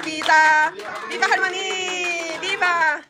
vida! Viva a Viva!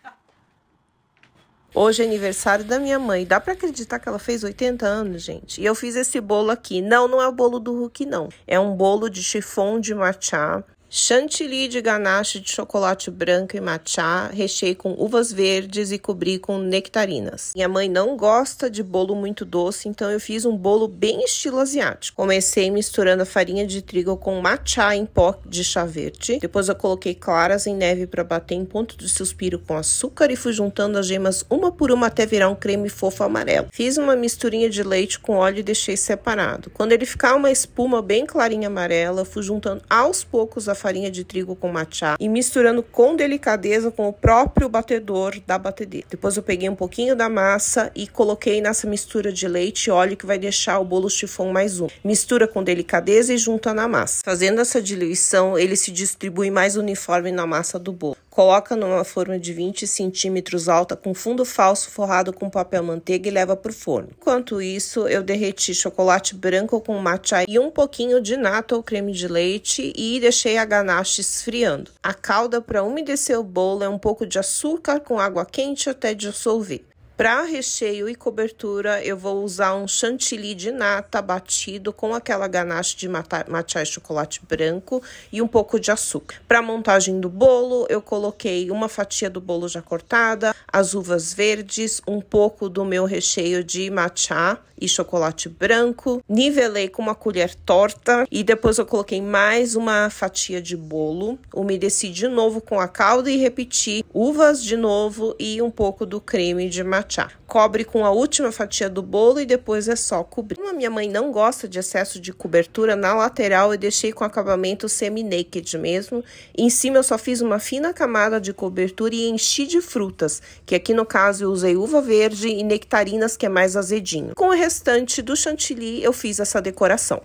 Hoje é aniversário da minha mãe. Dá para acreditar que ela fez 80 anos, gente? E eu fiz esse bolo aqui. Não, não é o bolo do Hulk, não. É um bolo de chifão de matcha chantilly de ganache de chocolate branco e matcha, recheei com uvas verdes e cobri com nectarinas. Minha mãe não gosta de bolo muito doce, então eu fiz um bolo bem estilo asiático. Comecei misturando a farinha de trigo com matcha em pó de chá verde. Depois eu coloquei claras em neve para bater em ponto de suspiro com açúcar e fui juntando as gemas uma por uma até virar um creme fofo amarelo. Fiz uma misturinha de leite com óleo e deixei separado. Quando ele ficar uma espuma bem clarinha amarela, fui juntando aos poucos a farinha de trigo com matcha e misturando com delicadeza com o próprio batedor da batedeira. Depois eu peguei um pouquinho da massa e coloquei nessa mistura de leite e óleo que vai deixar o bolo chifão mais um. Mistura com delicadeza e junta na massa. Fazendo essa diluição, ele se distribui mais uniforme na massa do bolo coloca numa forma de 20 centímetros alta com fundo falso forrado com papel manteiga e leva para o forno. Enquanto isso, eu derreti chocolate branco com matcha e um pouquinho de nata ou creme de leite e deixei a ganache esfriando. A calda para umedecer o bolo é um pouco de açúcar com água quente até dissolver. Para recheio e cobertura, eu vou usar um chantilly de nata batido com aquela ganache de matcha e chocolate branco e um pouco de açúcar. Para montagem do bolo, eu coloquei uma fatia do bolo já cortada, as uvas verdes, um pouco do meu recheio de matcha e chocolate branco, nivelei com uma colher torta e depois eu coloquei mais uma fatia de bolo, umedeci de novo com a calda e repeti uvas de novo e um pouco do creme de matcha fatiar. Cobre com a última fatia do bolo e depois é só cobrir. Como a minha mãe não gosta de excesso de cobertura, na lateral eu deixei com acabamento semi-naked mesmo. Em cima eu só fiz uma fina camada de cobertura e enchi de frutas, que aqui no caso eu usei uva verde e nectarinas, que é mais azedinho. Com o restante do chantilly eu fiz essa decoração.